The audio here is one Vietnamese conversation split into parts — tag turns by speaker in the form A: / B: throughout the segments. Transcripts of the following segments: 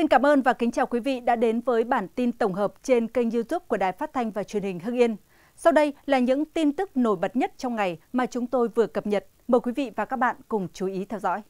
A: Xin cảm ơn và kính chào quý vị đã đến với bản tin tổng hợp trên kênh YouTube của Đài Phát thanh và Truyền hình Hưng Yên. Sau đây là những tin tức nổi bật nhất trong ngày mà chúng tôi vừa cập nhật. Mời quý vị và các bạn cùng chú ý theo dõi.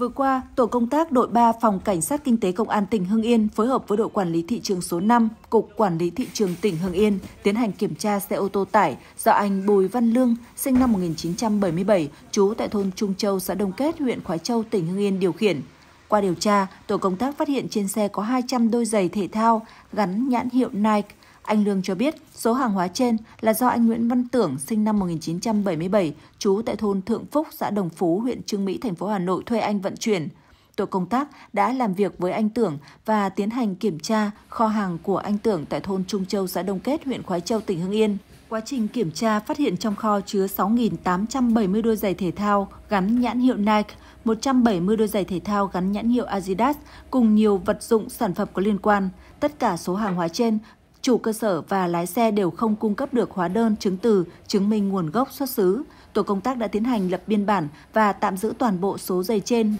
A: Vừa qua, Tổ công tác đội 3 Phòng Cảnh sát Kinh tế Công an tỉnh Hưng Yên phối hợp với đội Quản lý Thị trường số 5, Cục Quản lý Thị trường tỉnh Hưng Yên tiến hành kiểm tra xe ô tô tải do anh Bùi Văn Lương, sinh năm 1977, trú tại thôn Trung Châu, xã Đông Kết, huyện Khói Châu, tỉnh Hưng Yên điều khiển. Qua điều tra, tổ công tác phát hiện trên xe có 200 đôi giày thể thao gắn nhãn hiệu Nike anh Lương cho biết số hàng hóa trên là do anh Nguyễn Văn Tưởng sinh năm 1977, trú tại thôn Thượng Phúc, xã Đồng Phú, huyện Trương Mỹ, thành phố Hà Nội thuê anh vận chuyển. Tổ công tác đã làm việc với anh Tưởng và tiến hành kiểm tra kho hàng của anh Tưởng tại thôn Trung Châu, xã Đông Kết, huyện Khói Châu, tỉnh Hưng Yên. Quá trình kiểm tra phát hiện trong kho chứa 6.870 đôi giày thể thao gắn nhãn hiệu Nike, 170 đôi giày thể thao gắn nhãn hiệu Adidas cùng nhiều vật dụng sản phẩm có liên quan. Tất cả số hàng hóa trên chủ cơ sở và lái xe đều không cung cấp được hóa đơn chứng từ chứng minh nguồn gốc xuất xứ. Tổ công tác đã tiến hành lập biên bản và tạm giữ toàn bộ số giày trên.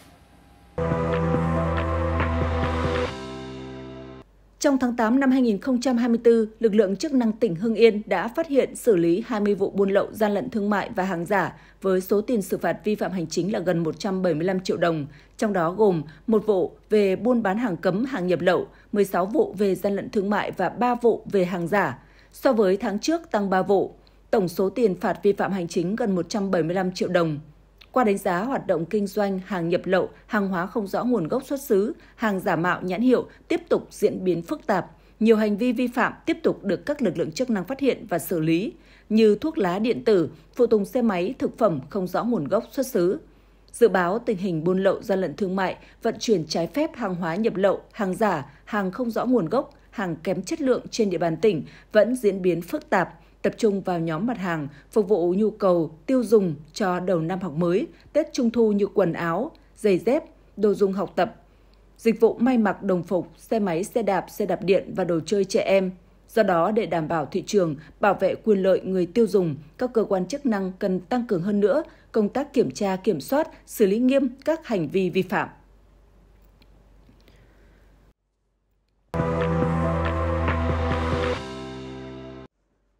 A: Trong tháng 8 năm 2024, lực lượng chức năng tỉnh Hưng Yên đã phát hiện xử lý 20 vụ buôn lậu gian lận thương mại và hàng giả với số tiền xử phạt vi phạm hành chính là gần 175 triệu đồng, trong đó gồm một vụ về buôn bán hàng cấm, hàng nhập lậu, 16 vụ về gian lận thương mại và 3 vụ về hàng giả. So với tháng trước tăng 3 vụ, tổng số tiền phạt vi phạm hành chính gần 175 triệu đồng. Qua đánh giá hoạt động kinh doanh hàng nhập lậu, hàng hóa không rõ nguồn gốc xuất xứ, hàng giả mạo nhãn hiệu tiếp tục diễn biến phức tạp. Nhiều hành vi vi phạm tiếp tục được các lực lượng chức năng phát hiện và xử lý, như thuốc lá điện tử, phụ tùng xe máy, thực phẩm không rõ nguồn gốc xuất xứ. Dự báo tình hình buôn lậu gian lận thương mại, vận chuyển trái phép hàng hóa nhập lậu, hàng giả, hàng không rõ nguồn gốc hàng kém chất lượng trên địa bàn tỉnh vẫn diễn biến phức tạp, tập trung vào nhóm mặt hàng phục vụ nhu cầu tiêu dùng cho đầu năm học mới, Tết Trung thu như quần áo, giày dép, đồ dùng học tập, dịch vụ may mặc đồng phục, xe máy, xe đạp, xe đạp điện và đồ chơi trẻ em. Do đó, để đảm bảo thị trường, bảo vệ quyền lợi người tiêu dùng, các cơ quan chức năng cần tăng cường hơn nữa công tác kiểm tra, kiểm soát, xử lý nghiêm các hành vi vi phạm.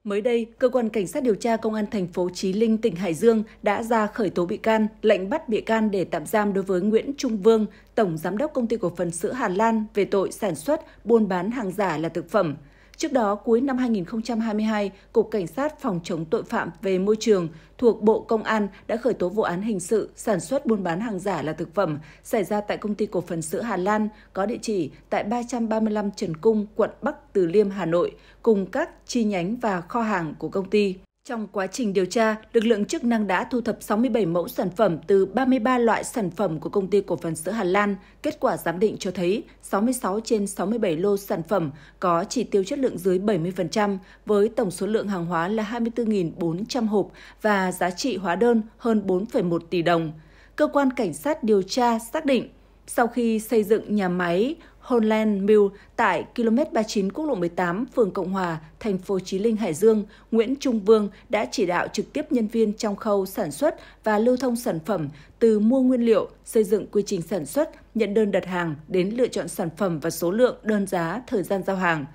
A: Mới đây, cơ quan cảnh sát điều tra công an thành phố Chí Linh, tỉnh Hải Dương đã ra khởi tố bị can, lệnh bắt bị can để tạm giam đối với Nguyễn Trung Vương, tổng giám đốc công ty cổ phần sữa Hàn Lan về tội sản xuất, buôn bán hàng giả là thực phẩm. Trước đó, cuối năm 2022, Cục Cảnh sát Phòng chống tội phạm về môi trường thuộc Bộ Công an đã khởi tố vụ án hình sự sản xuất buôn bán hàng giả là thực phẩm xảy ra tại công ty cổ phần sữa Hà Lan có địa chỉ tại 335 Trần Cung, quận Bắc Từ Liêm, Hà Nội, cùng các chi nhánh và kho hàng của công ty. Trong quá trình điều tra, lực lượng chức năng đã thu thập 67 mẫu sản phẩm từ 33 loại sản phẩm của công ty cổ phần sữa Hà Lan. Kết quả giám định cho thấy 66 trên 67 lô sản phẩm có chỉ tiêu chất lượng dưới 70% với tổng số lượng hàng hóa là 24.400 hộp và giá trị hóa đơn hơn 4,1 tỷ đồng. Cơ quan cảnh sát điều tra xác định sau khi xây dựng nhà máy Holland Mill tại km 39 quốc lộ 18, phường Cộng Hòa, thành phố Chí Linh, Hải Dương, Nguyễn Trung Vương đã chỉ đạo trực tiếp nhân viên trong khâu sản xuất và lưu thông sản phẩm từ mua nguyên liệu, xây dựng quy trình sản xuất, nhận đơn đặt hàng đến lựa chọn sản phẩm và số lượng, đơn giá, thời gian giao hàng.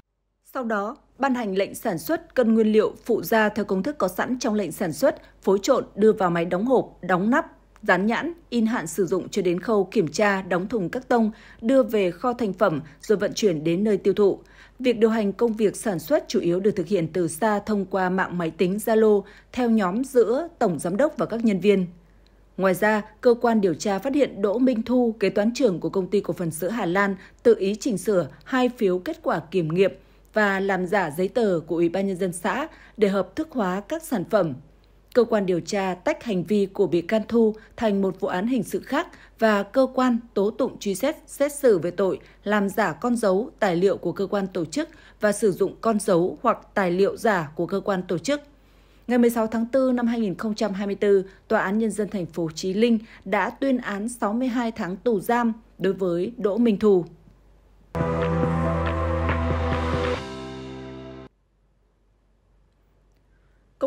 A: Sau đó, ban hành lệnh sản xuất cân nguyên liệu phụ gia theo công thức có sẵn trong lệnh sản xuất, phối trộn đưa vào máy đóng hộp, đóng nắp, dán nhãn, in hạn sử dụng cho đến khâu kiểm tra, đóng thùng các tông, đưa về kho thành phẩm rồi vận chuyển đến nơi tiêu thụ. Việc điều hành công việc sản xuất chủ yếu được thực hiện từ xa thông qua mạng máy tính Zalo theo nhóm giữa tổng giám đốc và các nhân viên. Ngoài ra, cơ quan điều tra phát hiện Đỗ Minh Thu, kế toán trưởng của công ty cổ phần sữa Hà Lan, tự ý chỉnh sửa hai phiếu kết quả kiểm nghiệm và làm giả giấy tờ của Ủy ban nhân dân xã để hợp thức hóa các sản phẩm cơ quan điều tra tách hành vi của bị can Thu thành một vụ án hình sự khác và cơ quan tố tụng truy xét xét xử về tội làm giả con dấu tài liệu của cơ quan tổ chức và sử dụng con dấu hoặc tài liệu giả của cơ quan tổ chức. Ngày 16 tháng 4 năm 2024, Tòa án Nhân dân thành phố Chí Linh đã tuyên án 62 tháng tù giam đối với Đỗ Minh Thù.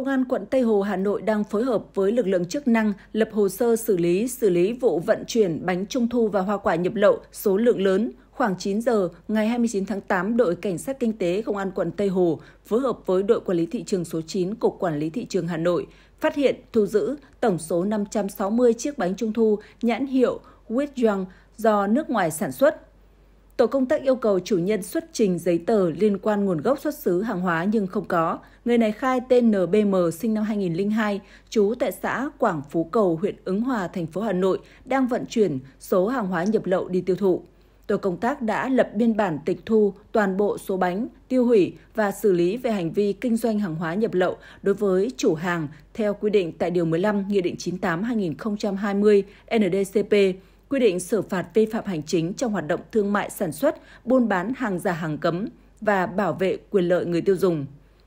A: Công an quận Tây Hồ, Hà Nội đang phối hợp với lực lượng chức năng lập hồ sơ xử lý xử lý vụ vận chuyển bánh trung thu và hoa quả nhập lậu số lượng lớn. Khoảng 9 giờ ngày 29 tháng 8, đội cảnh sát kinh tế công an quận Tây Hồ phối hợp với đội quản lý thị trường số 9 cục quản lý thị trường Hà Nội phát hiện thu giữ tổng số 560 chiếc bánh trung thu nhãn hiệu Wheat Young do nước ngoài sản xuất tổ công tác yêu cầu chủ nhân xuất trình giấy tờ liên quan nguồn gốc xuất xứ hàng hóa nhưng không có. Người này khai tên NBM sinh năm 2002, trú tại xã Quảng Phú Cầu, huyện Ứng Hòa, thành phố Hà Nội, đang vận chuyển số hàng hóa nhập lậu đi tiêu thụ. Tổ công tác đã lập biên bản tịch thu toàn bộ số bánh, tiêu hủy và xử lý về hành vi kinh doanh hàng hóa nhập lậu đối với chủ hàng theo quy định tại Điều 15 Nghị định 98-2020 NDCP quy định xử phạt vi phạm hành chính trong hoạt động thương mại sản xuất, buôn bán hàng giả hàng cấm và bảo vệ quyền lợi người tiêu dùng.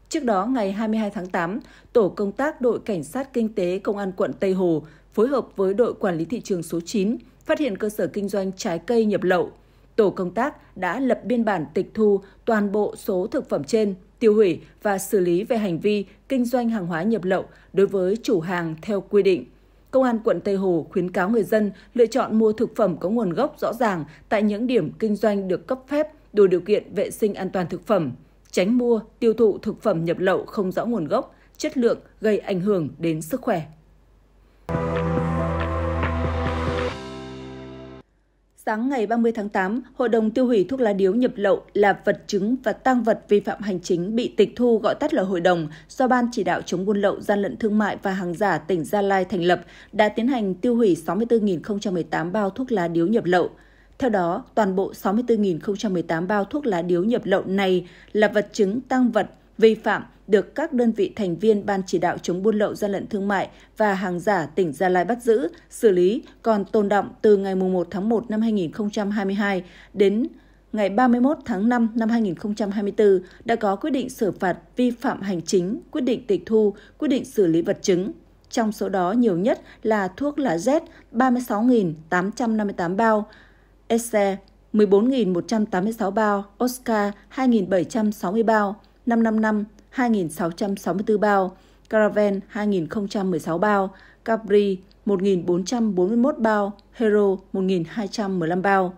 A: Trước đó, ngày 22 tháng 8, Tổ công tác đội Cảnh sát Kinh tế Công an quận Tây Hồ phối hợp với đội Quản lý thị trường số 9 phát hiện cơ sở kinh doanh trái cây nhập lậu. Tổ công tác đã lập biên bản tịch thu toàn bộ số thực phẩm trên, tiêu hủy và xử lý về hành vi kinh doanh hàng hóa nhập lậu đối với chủ hàng theo quy định. Công an quận Tây Hồ khuyến cáo người dân lựa chọn mua thực phẩm có nguồn gốc rõ ràng tại những điểm kinh doanh được cấp phép đủ điều kiện vệ sinh an toàn thực phẩm, tránh mua, tiêu thụ thực phẩm nhập lậu không rõ nguồn gốc, chất lượng gây ảnh hưởng đến sức khỏe. Sáng ngày 30 tháng 8, Hội đồng tiêu hủy thuốc lá điếu nhập lậu là vật chứng và tăng vật vi phạm hành chính bị tịch thu gọi tắt là hội đồng do Ban chỉ đạo chống buôn lậu gian lận thương mại và hàng giả tỉnh Gia Lai thành lập đã tiến hành tiêu hủy 64.018 bao thuốc lá điếu nhập lậu. Theo đó, toàn bộ 64.018 bao thuốc lá điếu nhập lậu này là vật chứng tăng vật vi phạm được các đơn vị thành viên Ban chỉ đạo chống buôn lậu gian lận thương mại và hàng giả tỉnh Gia Lai bắt giữ, xử lý còn tồn động từ ngày 1 tháng 1 năm 2022 đến ngày 31 tháng 5 năm 2024 đã có quyết định xử phạt vi phạm hành chính, quyết định tịch thu, quyết định xử lý vật chứng. Trong số đó nhiều nhất là thuốc lá Z 36.858 bao, EC 14.186 bao, Oscar 2.760 bao. 555 2.664 bao, Caravan 2.016 bao, Capri 1.441 bao, Hero 1.215 bao.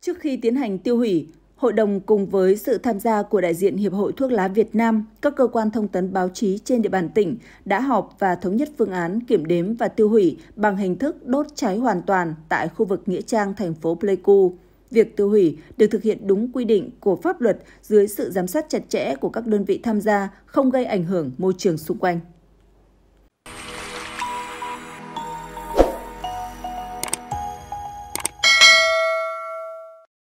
A: Trước khi tiến hành tiêu hủy, Hội đồng cùng với sự tham gia của đại diện Hiệp hội Thuốc lá Việt Nam, các cơ quan thông tấn báo chí trên địa bàn tỉnh đã họp và thống nhất phương án kiểm đếm và tiêu hủy bằng hình thức đốt cháy hoàn toàn tại khu vực Nghĩa Trang, thành phố Pleiku. Việc tiêu hủy được thực hiện đúng quy định của pháp luật dưới sự giám sát chặt chẽ của các đơn vị tham gia, không gây ảnh hưởng môi trường xung quanh.